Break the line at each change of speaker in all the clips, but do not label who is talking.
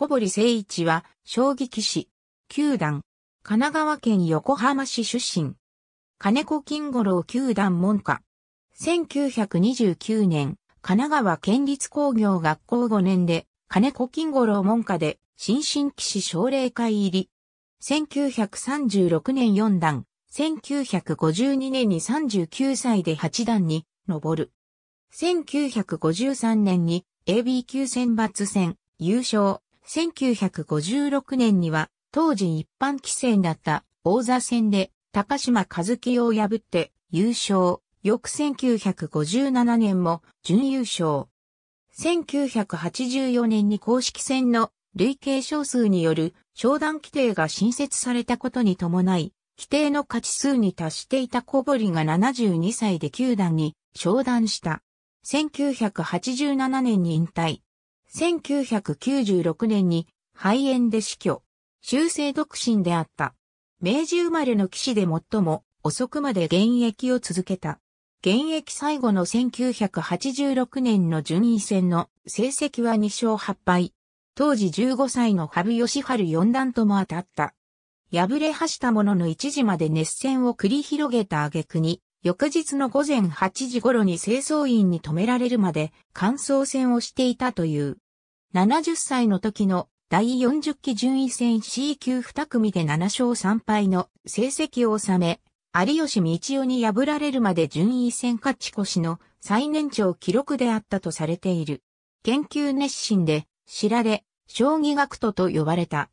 小堀誠一は、将棋棋士、九段、神奈川県横浜市出身。金子金五郎九段門下。1929年、神奈川県立工業学校5年で、金子金五郎門下で、新進騎士奨励会入り。1936年四段、1952年に39歳で八段に上る。1953年に AB 級選抜戦優勝。1956年には、当時一般規制だった王座戦で高島和樹を破って優勝。翌1957年も準優勝。1984年に公式戦の累計勝数による商談規定が新設されたことに伴い、規定の勝ち数に達していた小堀が72歳で球団に商談した。1987年に引退。1996年に肺炎で死去。修正独身であった。明治生まれの騎士で最も遅くまで現役を続けた。現役最後の1986年の順位戦の成績は2勝8敗。当時15歳の羽生善治四段とも当たった。敗れはしたものの一時まで熱戦を繰り広げた挙句に、翌日の午前8時頃に清掃員に止められるまで乾燥戦をしていたという。70歳の時の第40期順位戦 C 級2組で7勝3敗の成績を収め、有吉道夫に破られるまで順位戦勝ち越しの最年長記録であったとされている。研究熱心で知られ、将棋学徒と呼ばれた。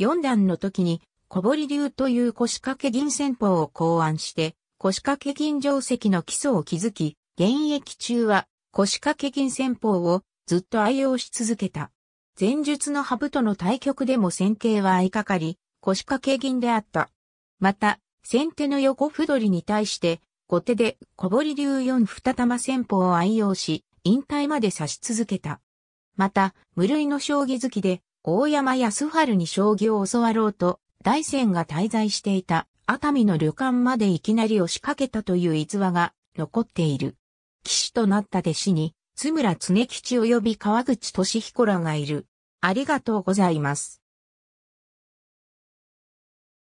4段の時に小堀流という腰掛け銀戦法を考案して、腰掛け銀定石の基礎を築き、現役中は腰掛け銀戦法をずっと愛用し続けた。前述のハブとの対局でも戦型は相掛かり、腰掛け銀であった。また、先手の横歩取りに対して、後手で小堀流四二玉戦法を愛用し、引退まで指し続けた。また、無類の将棋好きで、大山康春に将棋を教わろうと、大戦が滞在していた。熱海の旅館までいきなり押しかけたという逸話が残っている。騎士となった弟子に、津村常吉及び川口俊彦らがいる。ありがとうございます。